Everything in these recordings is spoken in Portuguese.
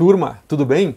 Turma, tudo bem?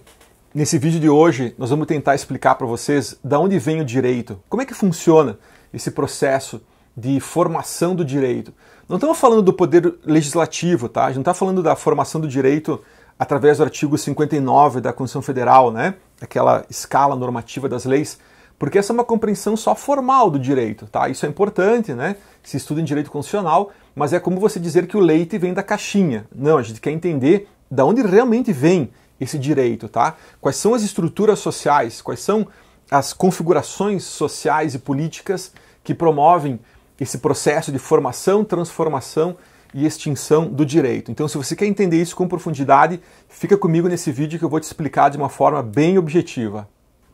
Nesse vídeo de hoje nós vamos tentar explicar para vocês da onde vem o direito, como é que funciona esse processo de formação do direito. Não estamos falando do poder legislativo, tá? A gente não está falando da formação do direito através do artigo 59 da Constituição Federal, né? Aquela escala normativa das leis, porque essa é uma compreensão só formal do direito, tá? Isso é importante, né? Se estuda em direito constitucional, mas é como você dizer que o leite vem da caixinha. Não, a gente quer entender da onde realmente vem esse direito, tá? Quais são as estruturas sociais, quais são as configurações sociais e políticas que promovem esse processo de formação, transformação e extinção do direito. Então, se você quer entender isso com profundidade, fica comigo nesse vídeo que eu vou te explicar de uma forma bem objetiva.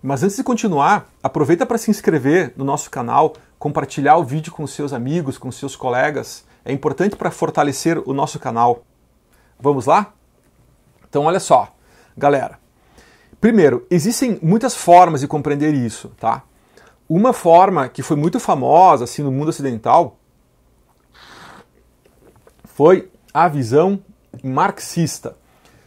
Mas antes de continuar, aproveita para se inscrever no nosso canal, compartilhar o vídeo com seus amigos, com seus colegas. É importante para fortalecer o nosso canal. Vamos lá? Então, olha só, galera. Primeiro, existem muitas formas de compreender isso, tá? Uma forma que foi muito famosa assim no mundo ocidental foi a visão marxista.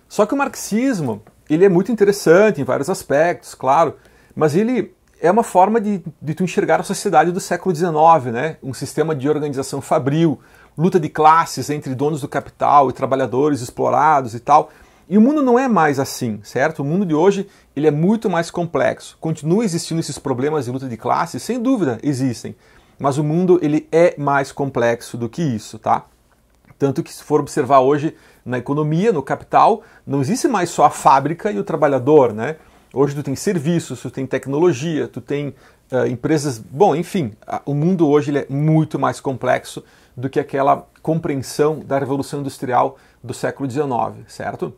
Só que o marxismo, ele é muito interessante em vários aspectos, claro, mas ele é uma forma de, de tu enxergar a sociedade do século XIX, né? Um sistema de organização fabril, luta de classes entre donos do capital e trabalhadores explorados e tal. E o mundo não é mais assim, certo? O mundo de hoje ele é muito mais complexo. Continua existindo esses problemas de luta de classe, sem dúvida existem, mas o mundo ele é mais complexo do que isso, tá? Tanto que se for observar hoje na economia, no capital, não existe mais só a fábrica e o trabalhador, né? Hoje tu tem serviços, tu tem tecnologia, tu tem uh, empresas, bom, enfim, a, o mundo hoje ele é muito mais complexo do que aquela compreensão da revolução industrial do século XIX, certo?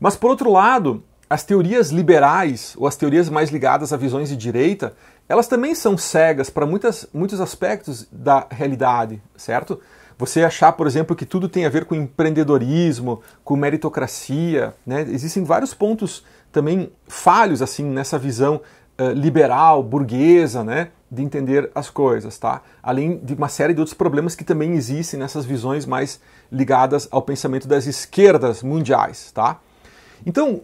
Mas por outro lado, as teorias liberais ou as teorias mais ligadas a visões de direita, elas também são cegas para muitas, muitos aspectos da realidade, certo? Você achar, por exemplo, que tudo tem a ver com empreendedorismo, com meritocracia, né? Existem vários pontos também falhos assim nessa visão uh, liberal, burguesa, né? de entender as coisas, tá? Além de uma série de outros problemas que também existem nessas visões mais ligadas ao pensamento das esquerdas mundiais, tá? Então,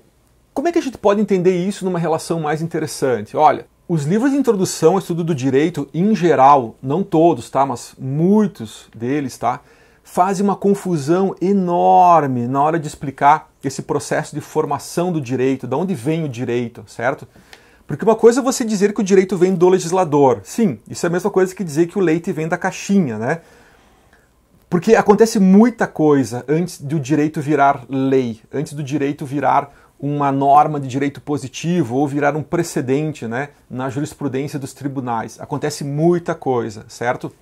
como é que a gente pode entender isso numa relação mais interessante? Olha, os livros de introdução ao estudo do direito, em geral, não todos, tá, mas muitos deles, tá, fazem uma confusão enorme na hora de explicar esse processo de formação do direito, de onde vem o direito, certo? Porque uma coisa é você dizer que o direito vem do legislador. Sim, isso é a mesma coisa que dizer que o leite vem da caixinha, né? Porque acontece muita coisa antes do direito virar lei, antes do direito virar uma norma de direito positivo ou virar um precedente né, na jurisprudência dos tribunais. Acontece muita coisa, certo?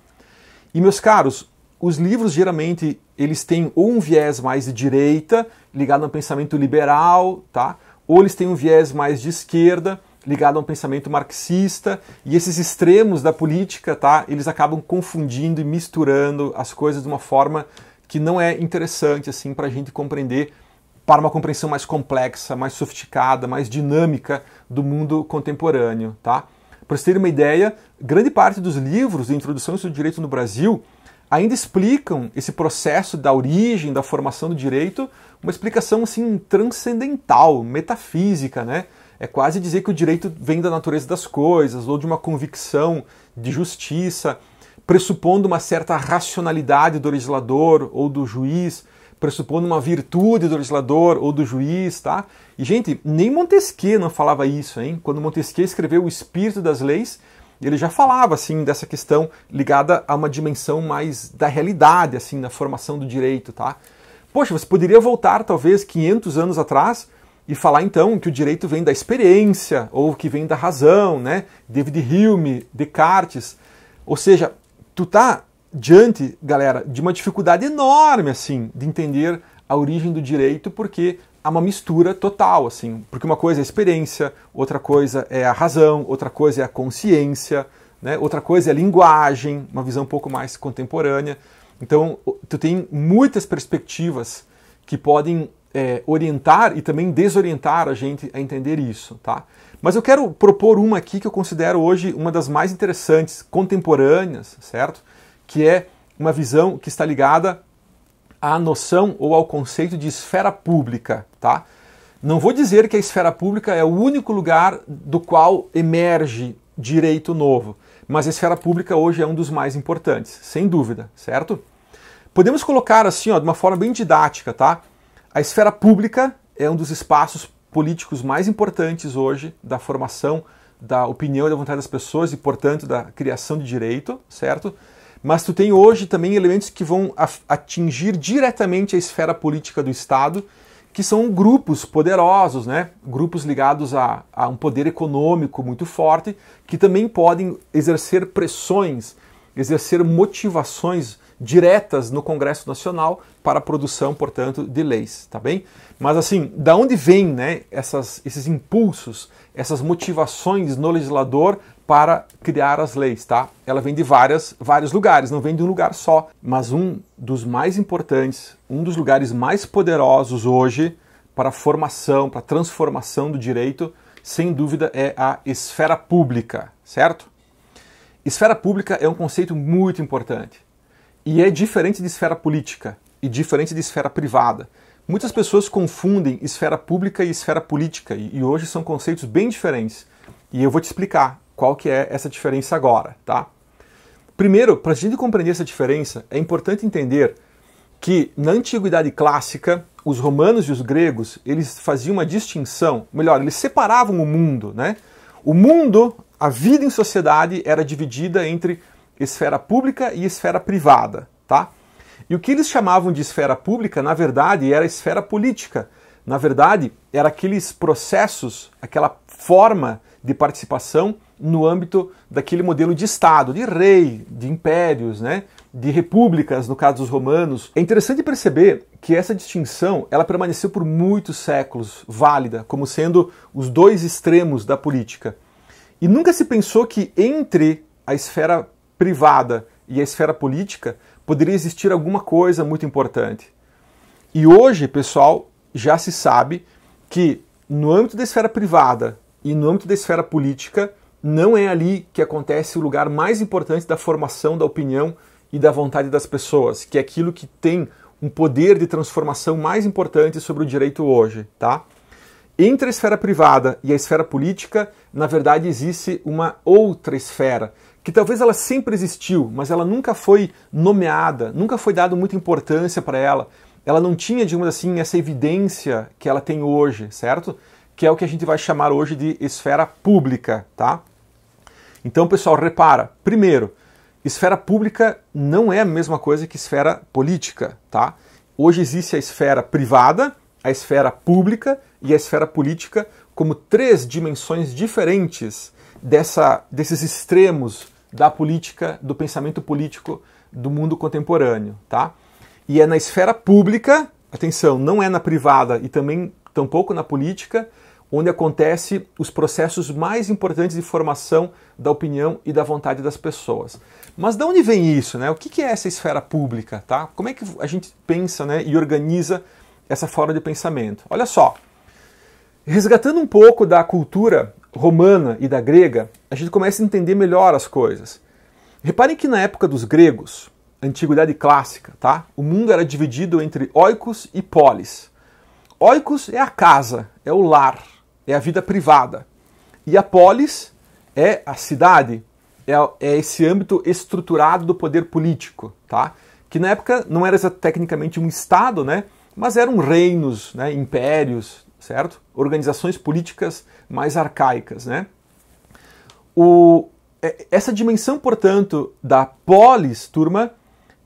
E, meus caros, os livros geralmente eles têm ou um viés mais de direita, ligado ao pensamento liberal, tá? ou eles têm um viés mais de esquerda, ligado a um pensamento marxista, e esses extremos da política, tá, eles acabam confundindo e misturando as coisas de uma forma que não é interessante assim para a gente compreender para uma compreensão mais complexa, mais sofisticada, mais dinâmica do mundo contemporâneo, tá? Para vocês terem uma ideia, grande parte dos livros de introdução ao direito no Brasil ainda explicam esse processo da origem, da formação do direito, uma explicação assim transcendental, metafísica, né? É quase dizer que o direito vem da natureza das coisas, ou de uma convicção de justiça, pressupondo uma certa racionalidade do legislador ou do juiz, pressupondo uma virtude do legislador ou do juiz, tá? E, gente, nem Montesquieu não falava isso, hein? Quando Montesquieu escreveu O Espírito das Leis, ele já falava, assim, dessa questão ligada a uma dimensão mais da realidade, assim, na formação do direito, tá? Poxa, você poderia voltar, talvez, 500 anos atrás e falar então que o direito vem da experiência ou que vem da razão, né? David Hume, Descartes. Ou seja, tu tá diante, galera, de uma dificuldade enorme assim de entender a origem do direito porque há uma mistura total assim, porque uma coisa é a experiência, outra coisa é a razão, outra coisa é a consciência, né? Outra coisa é a linguagem, uma visão um pouco mais contemporânea. Então, tu tem muitas perspectivas que podem é, orientar e também desorientar a gente a entender isso, tá? Mas eu quero propor uma aqui que eu considero hoje uma das mais interessantes, contemporâneas, certo? Que é uma visão que está ligada à noção ou ao conceito de esfera pública, tá? Não vou dizer que a esfera pública é o único lugar do qual emerge direito novo, mas a esfera pública hoje é um dos mais importantes, sem dúvida, certo? Podemos colocar assim, ó, de uma forma bem didática, tá? A esfera pública é um dos espaços políticos mais importantes hoje da formação da opinião e da vontade das pessoas e, portanto, da criação de direito, certo? Mas tu tem hoje também elementos que vão atingir diretamente a esfera política do Estado, que são grupos poderosos, né? grupos ligados a, a, um poder econômico muito forte, que também podem exercer pressões, exercer motivações diretas no Congresso Nacional para a produção, portanto, de leis, tá bem? Mas assim, da onde vêm né, essas, esses impulsos, essas motivações no legislador para criar as leis, tá? Ela vem de várias, vários lugares, não vem de um lugar só, mas um dos mais importantes, um dos lugares mais poderosos hoje para a formação, para a transformação do direito, sem dúvida é a esfera pública, certo? Esfera pública é um conceito muito importante. E é diferente de esfera política e diferente de esfera privada. Muitas pessoas confundem esfera pública e esfera política e, hoje são conceitos bem diferentes. E eu vou te explicar qual que é essa diferença agora, tá? Primeiro, para a gente compreender essa diferença, é importante entender que na antiguidade clássica, os romanos e os gregos, eles faziam uma distinção, melhor, eles separavam o mundo, né? O mundo, a vida em sociedade era dividida entre esfera pública e esfera privada, tá? E o que eles chamavam de esfera pública, na verdade, era esfera política. Na verdade, era aqueles processos, aquela forma de participação no âmbito daquele modelo de Estado, de rei, de impérios, né? de repúblicas, no caso dos romanos. É interessante perceber que essa distinção ela permaneceu por muitos séculos válida, como sendo os dois extremos da política. E nunca se pensou que entre a esfera privada e a esfera política, poderia existir alguma coisa muito importante. E hoje, pessoal, já se sabe que no âmbito da esfera privada e no âmbito da esfera política, não é ali que acontece o lugar mais importante da formação da opinião e da vontade das pessoas, que é aquilo que tem um poder de transformação mais importante sobre o direito hoje, tá? entre a esfera privada e a esfera política, na verdade, existe uma outra esfera, que talvez ela sempre existiu, mas ela nunca foi nomeada, nunca foi dado muita importância para ela. Ela não tinha, digamos assim, essa evidência que ela tem hoje, certo? Que é o que a gente vai chamar hoje de esfera pública, tá? Então, pessoal, repara. Primeiro, esfera pública não é a mesma coisa que esfera política, tá? Hoje existe a esfera privada, a esfera pública e a esfera política como três dimensões diferentes dessa, desses extremos da política, do pensamento político do mundo contemporâneo, tá? E é na esfera pública, atenção, não é na privada e também tampouco na política, onde acontece os processos mais importantes de formação da opinião e da vontade das pessoas. Mas de onde vem isso, né? O que é essa esfera pública, tá? Como é que a gente pensa, né, e organiza essa forma de pensamento. Olha só, resgatando um pouco da cultura romana e da grega, a gente começa a entender melhor as coisas. Reparem que na época dos gregos, antiguidade clássica, tá? O mundo era dividido entre oikos e polis. Oikos é a casa, é o lar, é a vida privada. E a polis é a cidade, é, é esse âmbito estruturado do poder político, tá? Que na época não era tecnicamente um estado, né? mas eram reinos, né, impérios, certo? Organizações políticas mais arcaicas, né? O, é, essa dimensão, portanto, da polis, turma,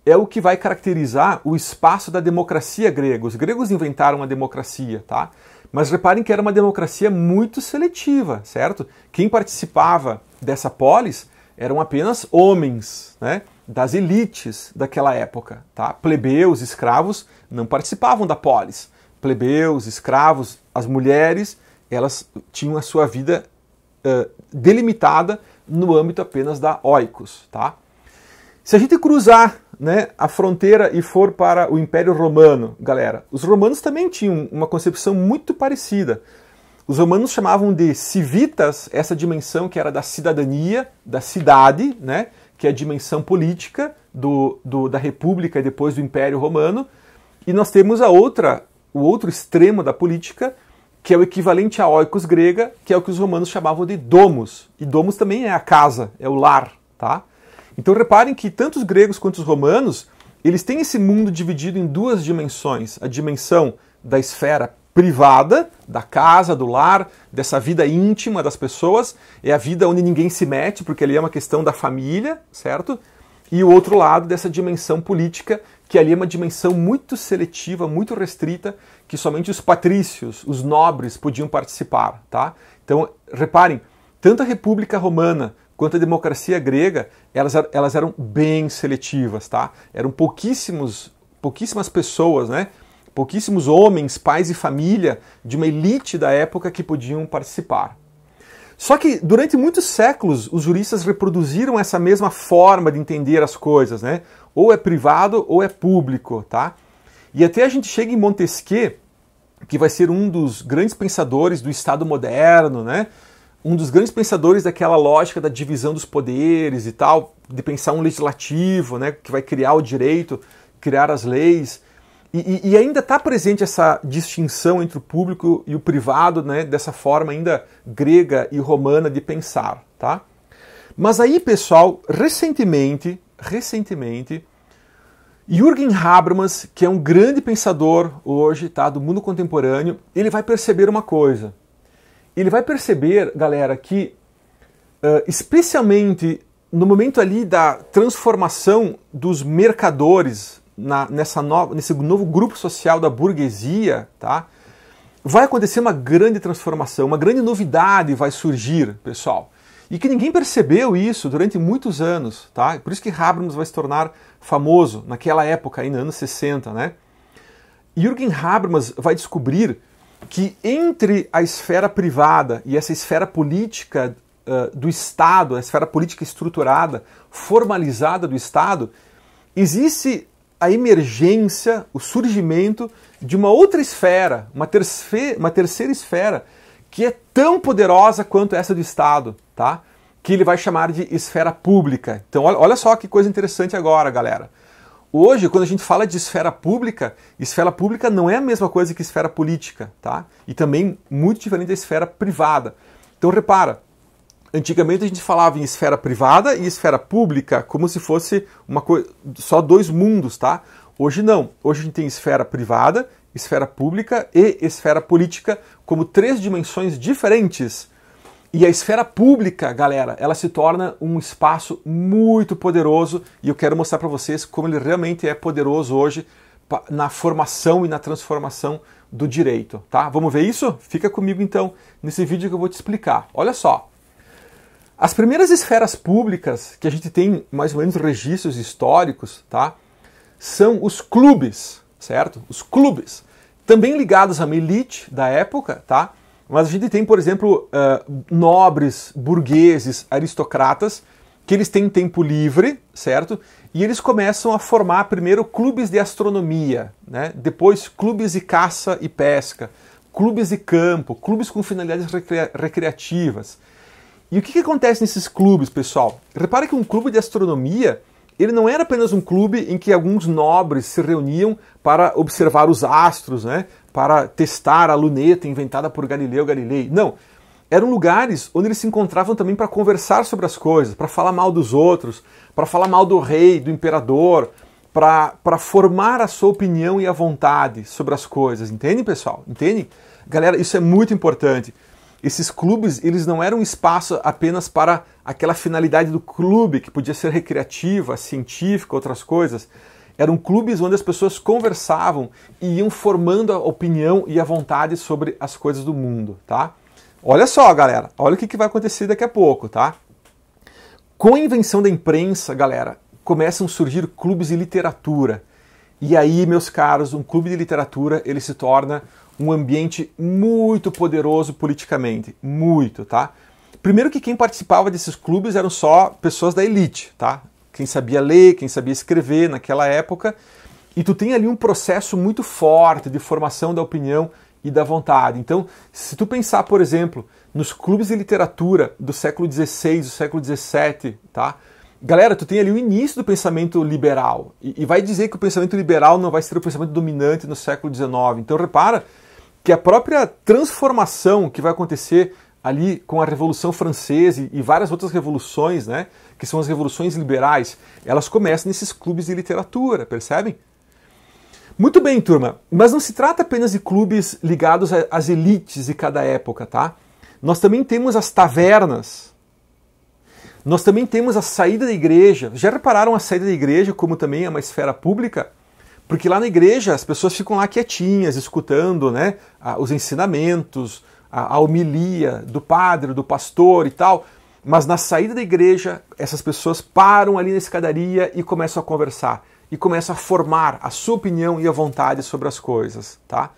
é o que vai caracterizar o espaço da democracia grega. Os gregos inventaram a democracia, tá? Mas reparem que era uma democracia muito seletiva, certo? Quem participava dessa polis eram apenas homens, né? das elites daquela época. Tá? Plebeus, escravos não participavam da polis. Plebeus, escravos, as mulheres, elas tinham a sua vida uh, delimitada no âmbito apenas da oikos. Tá? Se a gente cruzar né, a fronteira e for para o Império Romano, galera, os romanos também tinham uma concepção muito parecida. Os romanos chamavam de civitas essa dimensão que era da cidadania, da cidade, né, que é a dimensão política do, do, da República e depois do Império Romano, e nós temos a outra, o outro extremo da política, que é o equivalente à oikos grega, que é o que os romanos chamavam de domus. E domus também é a casa, é o lar, tá? Então reparem que tanto os gregos quanto os romanos, eles têm esse mundo dividido em duas dimensões, a dimensão da esfera privada, da casa, do lar, dessa vida íntima das pessoas, é a vida onde ninguém se mete, porque ali é uma questão da família, certo? E o outro lado dessa dimensão política, que ali é uma dimensão muito seletiva, muito restrita, que somente os patrícios, os nobres podiam participar, tá? Então, reparem, tanto a República Romana quanto a democracia grega, elas, er-, elas eram bem seletivas, tá? Eram pouquíssimos, pouquíssimas pessoas, né? pouquíssimos homens, pais e família de uma elite da época que podiam participar. Só que durante muitos séculos os juristas reproduziram essa mesma forma de entender as coisas, né? Ou é privado ou é público, tá? E até a gente chega em Montesquieu, que vai ser um dos grandes pensadores do Estado moderno, né? Um dos grandes pensadores daquela lógica da divisão dos poderes e tal, de pensar um legislativo, né? Que vai criar o direito, criar as leis e, e, ainda está presente essa distinção entre o público e o privado, né, dessa forma ainda grega e romana de pensar, tá? Mas aí, pessoal, recentemente, recentemente, Jürgen Habermas, que é um grande pensador hoje, tá, do mundo contemporâneo, ele vai perceber uma coisa. Ele vai perceber, galera, que uh, especialmente no momento ali da transformação dos mercadores na, nessa nova nesse novo grupo social da burguesia, tá? vai acontecer uma grande transformação, uma grande novidade vai surgir, pessoal. E que ninguém percebeu isso durante muitos anos, tá? Por isso que Habermas vai se tornar famoso naquela época, ainda anos 60, né? Jürgen Habermas vai descobrir que entre a esfera privada e essa esfera política uh, do Estado, a esfera política estruturada, formalizada do Estado, existe a emergência, o surgimento de uma outra esfera, uma, terce uma terceira esfera, que é tão poderosa quanto essa do Estado, tá? que ele vai chamar de esfera pública. Então, olha só que coisa interessante agora, galera. Hoje, quando a gente fala de esfera pública, esfera pública não é a mesma coisa que esfera política, tá? E também muito diferente da esfera privada. Então, repara, Antigamente a gente falava em esfera privada e esfera pública como se fosse uma coisa só dois mundos, tá? Hoje não. Hoje a gente tem esfera privada, esfera pública e esfera política como três dimensões diferentes. E a esfera pública, galera, ela se torna um espaço muito poderoso e eu quero mostrar para vocês como ele realmente é poderoso hoje na formação e na transformação do direito, tá? Vamos ver isso? Fica comigo então nesse vídeo que eu vou te explicar. Olha só. As primeiras esferas públicas que a gente tem mais ou menos registros históricos, tá? São os clubes, certo? Os clubes, também ligados à elite da época, tá? Mas a gente tem, por exemplo, uh, nobres, burgueses, aristocratas, que eles têm tempo livre, certo? E eles começam a formar primeiro clubes de astronomia, né? depois clubes de caça e pesca, clubes de campo, clubes com finalidades recria recreativas. E o que, que acontece nesses clubes, pessoal? Repare que um clube de astronomia ele não era apenas um clube em que alguns nobres se reuniam para observar os astros, né? para testar a luneta inventada por Galileu Galilei. Não. Eram lugares onde eles se encontravam também para conversar sobre as coisas, para falar mal dos outros, para falar mal do rei, do imperador, para formar a sua opinião e a vontade sobre as coisas. Entende, pessoal? Entende? Galera, isso é muito importante esses clubes eles não eram espaço apenas para aquela finalidade do clube, que podia ser recreativa, científica, outras coisas. Eram clubes onde as pessoas conversavam e iam formando a opinião e a vontade sobre as coisas do mundo, tá? Olha só, galera, olha o que, que vai acontecer daqui a pouco, tá? Com a invenção da imprensa, galera, começam a surgir clubes de literatura. E aí, meus caros, um clube de literatura ele se torna um ambiente muito poderoso politicamente, muito, tá? Primeiro que quem participava desses clubes eram só pessoas da elite, tá? Quem sabia ler, quem sabia escrever naquela época. E tu tem ali um processo muito forte de formação da opinião e da vontade. Então, se tu pensar, por exemplo, nos clubes de literatura do século XVI, do século XVII, tá? Galera, tu tem ali o início do pensamento liberal. E, e vai dizer que o pensamento liberal não vai ser o pensamento dominante no século XIX. Então, repara que a própria transformação que vai acontecer ali com a Revolução Francesa e várias outras revoluções, né, que são as revoluções liberais, elas começam nesses clubes de literatura, percebem? Muito bem, turma, mas não se trata apenas de clubes ligados às elites de cada época, tá? Nós também temos as tavernas. Nós também temos a saída da igreja. Já repararam a saída da igreja como também é uma esfera pública? Porque lá na igreja as pessoas ficam lá quietinhas, escutando né, os ensinamentos, a, a homilia do padre, do pastor e tal. Mas na saída da igreja, essas pessoas param ali na escadaria e começam a conversar. E começam a formar a sua opinião e a vontade sobre as coisas, tá?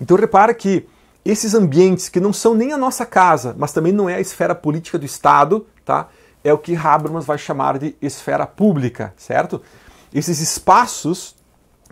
Então repara que esses ambientes que não são nem a nossa casa, mas também não é a esfera política do Estado, tá? É o que Habermas vai chamar de esfera pública, certo? Esses espaços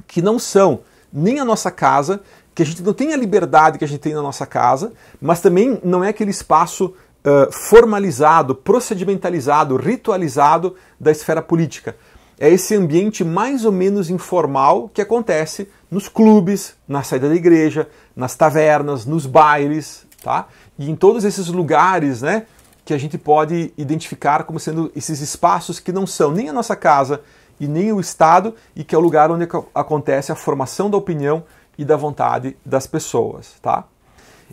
que não são nem a nossa casa, que a gente não tem a liberdade que a gente tem na nossa casa, mas também não é aquele espaço uh, formalizado, procedimentalizado, ritualizado da esfera política. É esse ambiente mais ou menos informal que acontece nos clubes, na saída da igreja, nas tavernas, nos bailes, tá? E em todos esses lugares, né, que a gente pode identificar como sendo esses espaços que não são nem a nossa casa, e nem o Estado, e que é o lugar onde acontece a formação da opinião e da vontade das pessoas, tá?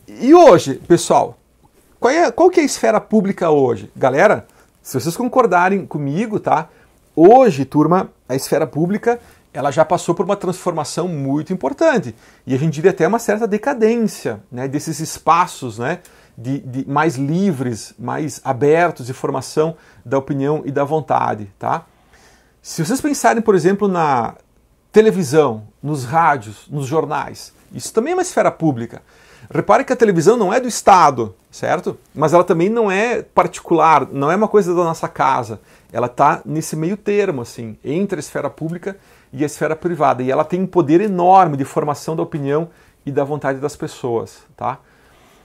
E hoje, pessoal, qual, é, qual que é a esfera pública hoje? Galera, se vocês concordarem comigo, tá? Hoje, turma, a esfera pública ela já passou por uma transformação muito importante e a gente diria até uma certa decadência né, desses espaços né, de, de mais livres, mais abertos de formação da opinião e da vontade, tá? Se vocês pensarem, por exemplo, na televisão, nos rádios, nos jornais, isso também é uma esfera pública. Repare que a televisão não é do Estado, certo? Mas ela também não é particular, não é uma coisa da nossa casa. Ela está nesse meio termo, assim, entre a esfera pública e a esfera privada. E ela tem um poder enorme de formação da opinião e da vontade das pessoas, tá?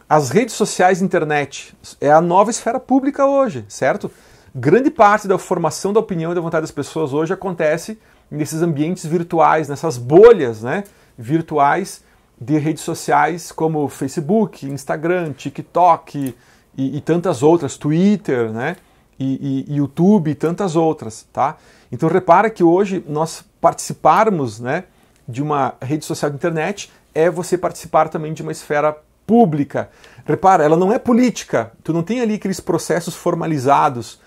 As redes sociais, internet, é a nova esfera pública hoje, certo? grande parte da formação da opinião e da vontade das pessoas hoje acontece nesses ambientes virtuais, nessas bolhas né, virtuais de redes sociais como Facebook, Instagram, TikTok e, e tantas outras, Twitter, né? E, e, YouTube e tantas outras, tá? Então repara que hoje nós participarmos, né, de uma rede social de internet é você participar também de uma esfera pública. Repara, ela não é política. Tu não tem ali aqueles processos formalizados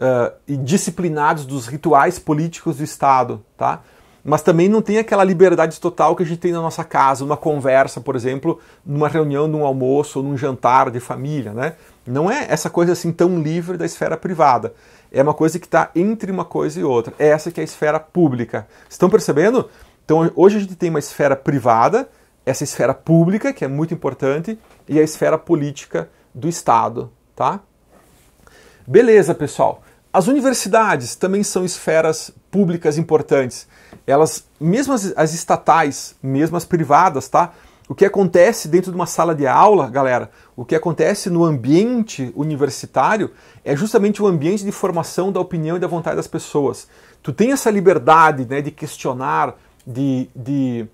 uh, e disciplinados dos rituais políticos do Estado, tá? Mas também não tem aquela liberdade total que a gente tem na nossa casa, numa conversa, por exemplo, numa reunião, num almoço num jantar de família, né? Não é essa coisa assim tão livre da esfera privada. É uma coisa que está entre uma coisa e outra. É essa que é a esfera pública. Estão percebendo? Então hoje a gente tem uma esfera privada, essa esfera pública, que é muito importante, e a esfera política do Estado, tá? Beleza, pessoal. As universidades também são esferas públicas importantes. Elas, mesmo as, as estatais, mesmo as privadas, tá? O que acontece dentro de uma sala de aula, galera, o que acontece no ambiente universitário é justamente o ambiente de formação da opinião e da vontade das pessoas. Tu tem essa liberdade né, de questionar, de, de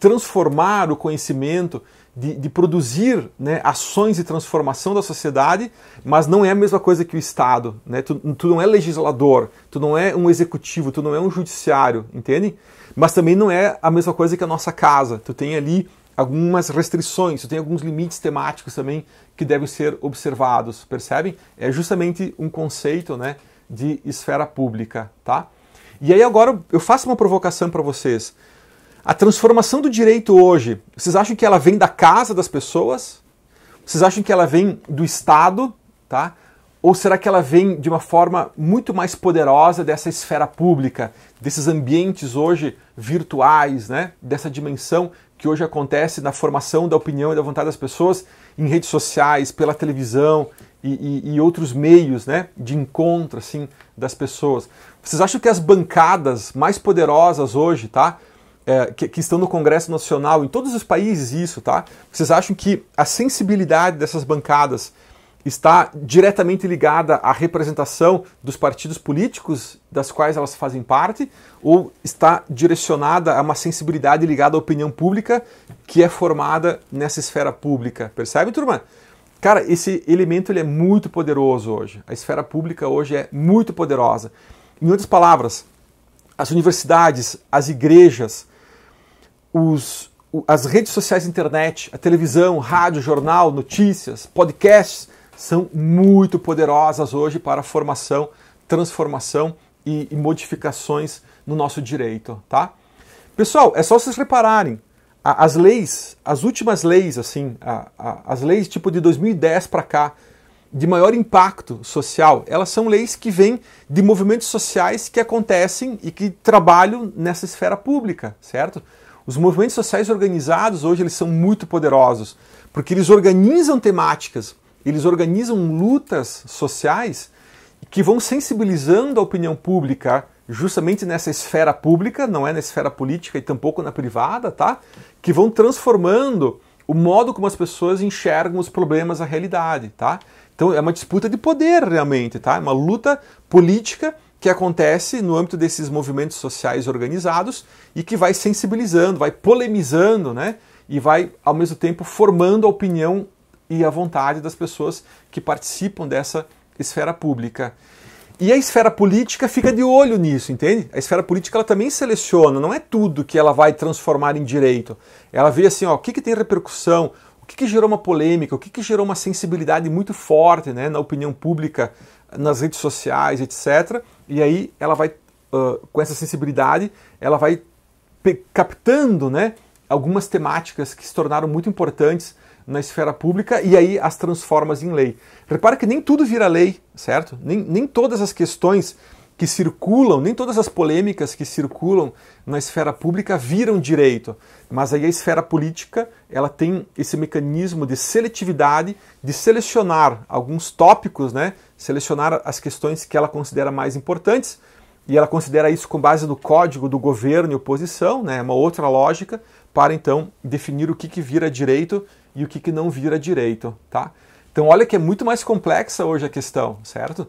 transformar o conhecimento, de, de produzir né, ações de transformação da sociedade, mas não é a mesma coisa que o Estado. Né? Tu, tu, não é legislador, tu não é um executivo, tu não é um judiciário, entende? Mas também não é a mesma coisa que a nossa casa. Tu tem ali algumas restrições, tu tem alguns limites temáticos também que devem ser observados, percebem? É justamente um conceito né, de esfera pública, tá? E aí agora eu faço uma provocação para vocês. A transformação do direito hoje, vocês acham que ela vem da casa das pessoas? Vocês acham que ela vem do Estado, tá? Ou será que ela vem de uma forma muito mais poderosa dessa esfera pública, desses ambientes hoje virtuais, né? Dessa dimensão que hoje acontece na formação da opinião e da vontade das pessoas em redes sociais, pela televisão e, e, e, outros meios né, de encontro assim, das pessoas. Vocês acham que as bancadas mais poderosas hoje, tá? é, que, que, estão no Congresso Nacional, em todos os países isso, tá? Vocês acham que a sensibilidade dessas bancadas está diretamente ligada à representação dos partidos políticos das quais elas fazem parte ou está direcionada a uma sensibilidade ligada à opinião pública que é formada nessa esfera pública? Percebe, turma? Cara, esse elemento ele é muito poderoso hoje. A esfera pública hoje é muito poderosa. Em outras palavras, as universidades, as igrejas, os, as redes sociais, internet, a televisão, rádio, jornal, notícias, podcasts são muito poderosas hoje para a formação, transformação e, e modificações no nosso direito, tá? Pessoal, é só vocês repararem, as leis, as últimas leis, assim, a, a, as leis tipo de 2010 para cá, de maior impacto social, elas são leis que vêm de movimentos sociais que acontecem e que trabalham nessa esfera pública, certo? Os movimentos sociais organizados hoje eles são muito poderosos, porque eles organizam temáticas, eles organizam lutas sociais que vão sensibilizando a opinião pública justamente nessa esfera pública, não é na esfera política e tampouco na privada, tá? Que vão transformando o modo como as pessoas enxergam os problemas, a realidade, tá? Então é uma disputa de poder realmente, tá? É uma luta política que acontece no âmbito desses movimentos sociais organizados e que vai sensibilizando, vai polemizando, né? E vai, ao mesmo tempo, formando a opinião e a vontade das pessoas que participam dessa esfera pública. E a esfera política fica de olho nisso, entende? A esfera política ela também seleciona, não é tudo que ela vai transformar em direito. Ela vê assim, ó, o que, que tem repercussão, o que, que gerou uma polêmica, o que, que gerou uma sensibilidade muito forte né, na opinião pública, nas redes sociais, etc. E aí ela vai, uh, com essa sensibilidade, ela vai captando né, algumas temáticas que se tornaram muito importantes na esfera pública e aí as transforma em lei. Repara que nem tudo vira lei, certo? Nem, nem todas as questões que circulam, nem todas as polêmicas que circulam na esfera pública viram direito, mas aí a esfera política ela tem esse mecanismo de seletividade, de selecionar alguns tópicos, né, selecionar as questões que ela considera mais importantes, e ela considera isso com base no código do governo e oposição, né, uma outra lógica, para então definir o que, que vira direito e o que, que não vira direito. Tá? Então, olha que é muito mais complexa hoje a questão, certo?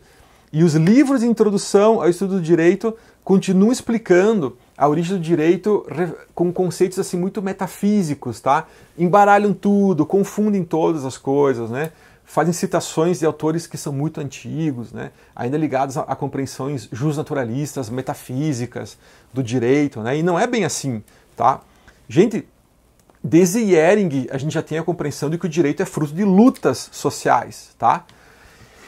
E os livros de introdução ao estudo do direito continuam explicando a origem do direito com conceitos assim muito metafísicos, tá? Embaralham tudo, confundem todas as coisas, né? fazem citações de autores que são muito antigos, né? ainda ligados a, a compreensões justnaturalistas, metafísicas, do direito, né? e não é bem assim. Tá? Gente, desde Hering a gente já tem a compreensão de que o direito é fruto de lutas sociais. Tá?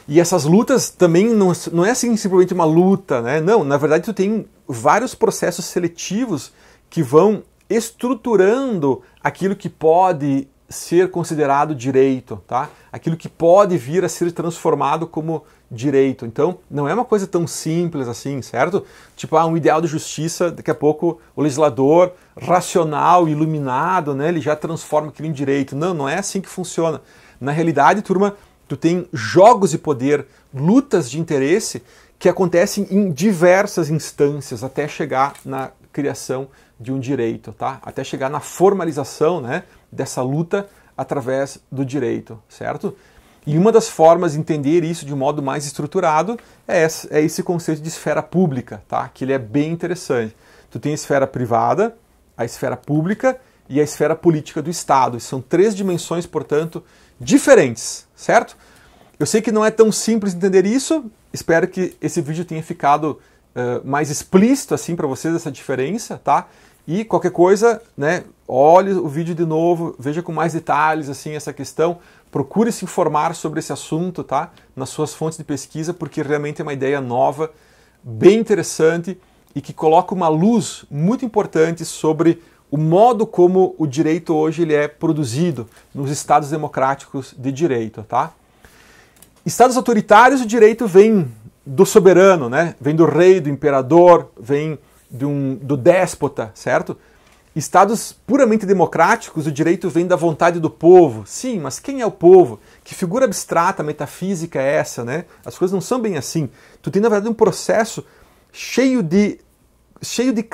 E essas lutas também não, não é assim, simplesmente uma luta, né? não, na verdade tu tem vários processos seletivos que vão estruturando aquilo que pode ser considerado direito, tá? Aquilo que pode vir a ser transformado como direito. Então, não é uma coisa tão simples assim, certo? Tipo, ah, um ideal de justiça, daqui a pouco o legislador racional, iluminado, né, ele já transforma aquilo em direito. Não, não é assim que funciona. Na realidade, turma, tu tem jogos de poder, lutas de interesse que acontecem em diversas instâncias até chegar na criação de um direito, tá? Até chegar na formalização, né? dessa luta através do direito, certo? E uma das formas de entender isso de um modo mais estruturado é, é esse conceito de esfera pública, tá? que ele é bem interessante. Tu tem a esfera privada, a esfera pública e a esfera política do Estado. São três dimensões, portanto, diferentes, certo? Eu sei que não é tão simples entender isso, espero que esse vídeo tenha ficado uh, mais explícito assim para vocês essa diferença, tá? E qualquer coisa, né, olhe o vídeo de novo, veja com mais detalhes assim essa questão, procure se informar sobre esse assunto, tá? Nas suas fontes de pesquisa, porque realmente é uma ideia nova, bem interessante e que coloca uma luz muito importante sobre o modo como o direito hoje ele é produzido nos estados democráticos de direito, tá? Estados autoritários, o direito vem do soberano, né? Vem do rei, do imperador, vem de um, do déspota, certo? Estados puramente democráticos, o direito vem da vontade do povo. Sim, mas quem é o povo? Que figura abstrata, metafísica é essa, né? As coisas não são bem assim. Tu tem, na verdade, um processo cheio de cheio de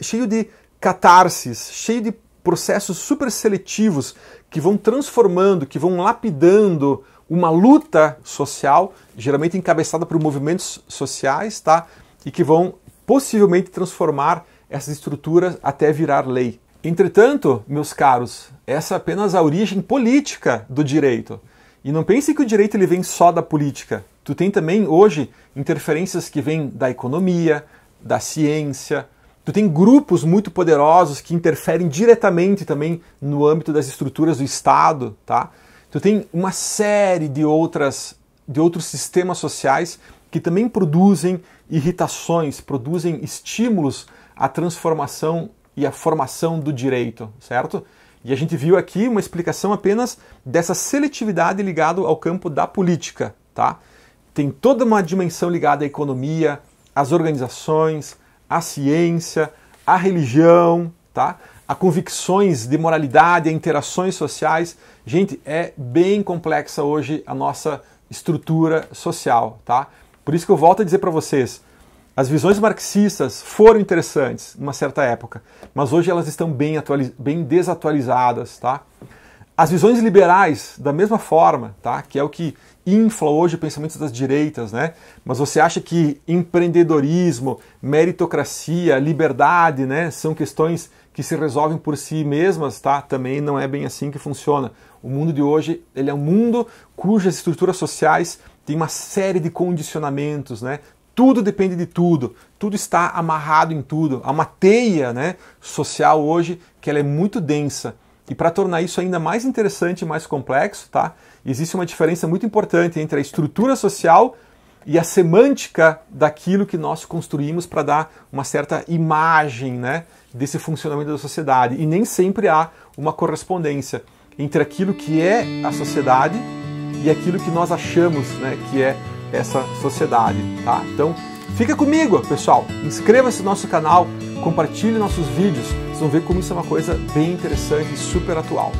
cheio de catarses, cheio de processos super seletivos que vão transformando, que vão lapidando uma luta social, geralmente encabeçada por movimentos sociais, tá? E que vão possivelmente transformar essas estruturas até virar lei. Entretanto, meus caros, essa é apenas a origem política do direito. E não pense que o direito ele vem só da política. Tu tem também hoje interferências que vêm da economia, da ciência. Tu tem grupos muito poderosos que interferem diretamente também no âmbito das estruturas do Estado, tá? Tu tem uma série de outras de outros sistemas sociais que também produzem irritações, produzem estímulos à transformação e à formação do direito, certo? E a gente viu aqui uma explicação apenas dessa seletividade ligada ao campo da política, tá? Tem toda uma dimensão ligada à economia, às organizações, à ciência, à religião, tá? A convicções de moralidade, a interações sociais. Gente, é bem complexa hoje a nossa estrutura social, tá? Por isso que eu volto a dizer para vocês, as visões marxistas foram interessantes numa certa época, mas hoje elas estão bem, bem desatualizadas, tá? As visões liberais, da mesma forma, tá? Que é o que infla hoje o pensamento das direitas, né? Mas você acha que empreendedorismo, meritocracia, liberdade, né, são questões que se resolvem por si mesmas, tá? Também não é bem assim que funciona. O mundo de hoje, ele é um mundo cujas estruturas sociais tem uma série de condicionamentos, né? Tudo depende de tudo, tudo está amarrado em tudo. Há uma teia né, social hoje que ela é muito densa. E para tornar isso ainda mais interessante e mais complexo, tá? existe uma diferença muito importante entre a estrutura social e a semântica daquilo que nós construímos para dar uma certa imagem né, desse funcionamento da sociedade. E nem sempre há uma correspondência entre aquilo que é a sociedade e aquilo que nós achamos né, que é essa sociedade. Tá? Então fica comigo, pessoal. Inscreva-se no nosso canal, compartilhe nossos vídeos. Vocês vão ver como isso é uma coisa bem interessante e super atual.